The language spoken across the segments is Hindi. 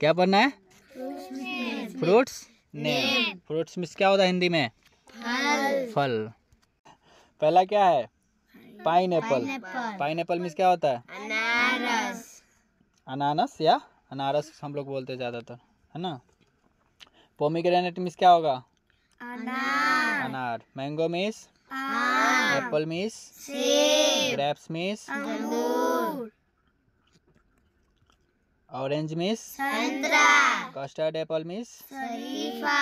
क्या पढ़ना है फ्रूट्स नेम फ्रूट्स मिस क्या होता है हिंदी में फल पहला क्या है pineapple pineapple means क्या होता है अनारस अनानस या अनारस हम लोग बोलते हैं ज़्यादातर है ना पोमीग्रेनेट मिस क्या होगा अनार अनार mango means apple means grapes means orange means संतरा कस्टर्ड एप्पल मिस शरीफा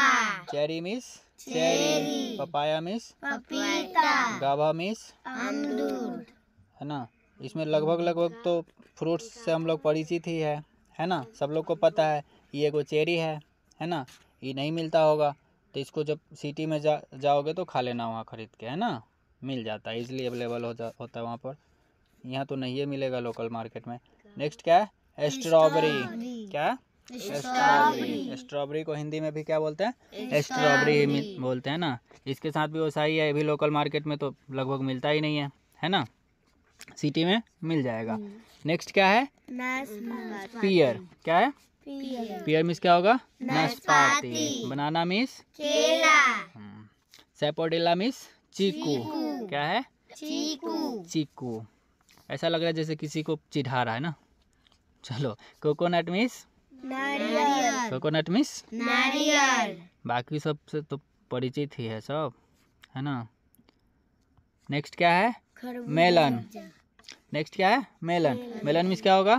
cherry means cherry papaya means पपीता गाभा मिस अमरूद है ना इसमें लगभग लगभग तो फ्रूट्स से हम लोग परिचित ही है है ना सब लोग को पता है ये एगो चेरी है है ना ये नहीं मिलता होगा तो इसको जब सिटी में जा जाओगे तो खा लेना वहाँ ख़रीद के है ना मिल जाता है इजली अवेलेबल हो जा होता है वहाँ पर यहाँ तो नहीं है मिलेगा लोकल मार्केट में नेक्स्ट क्या है स्ट्रॉबेरी क्या स्ट्रॉबेरी स्ट्रॉबेरी को हिंदी में भी क्या बोलते हैं स्ट्रॉबेरी बोलते हैं ना इसके साथ भी वैसाही है अभी लोकल मार्केट में तो लगभग मिलता ही नहीं है है ना सिटी में मिल जाएगा नेक्स्ट hmm. क्या है पियर क्या है पियर मिस क्या होगा नाशपाती बनाना मिस केला सेपोडिला मिस चीकू क्या है चीकू चीकू ऐसा लग रहा है जैसे किसी को चिढ़ा रहा है ना चलो कोकोनट मिस कोकोनट मिस बाकी सब से तो परिचित ही है सब है ना नेक्स्ट क्या है मेलन नेक्स्ट क्या है मेलन मेलन मिस क्या होगा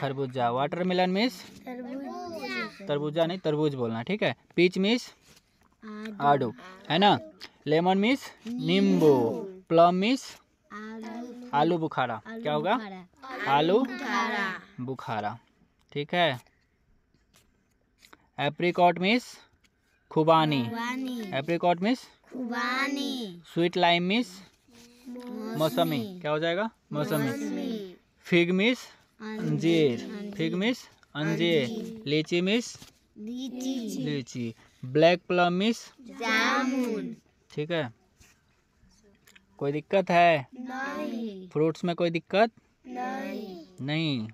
खरबूजा वाटर मेलन मिस तरबूजा नहीं तरबूज बोलना ठीक है पीच मिस आडू है ना लेमन मिस नींबू प्लम मिस आलू बुखारा क्या होगा आलू बुखारा ठीक है एप्रिकॉट मिस खुबानी एप्रिकॉट मिस खुबानी स्वीट लाइम मिस मौसमी क्या हो जाएगा मौसमी फिग मिस अंजीर फिग मिस अंजीर लीची मिस लीची ब्लैक प्लम मिस जामुन ठीक है कोई दिक्कत है फ्रूट्स में कोई दिक्कत नहीं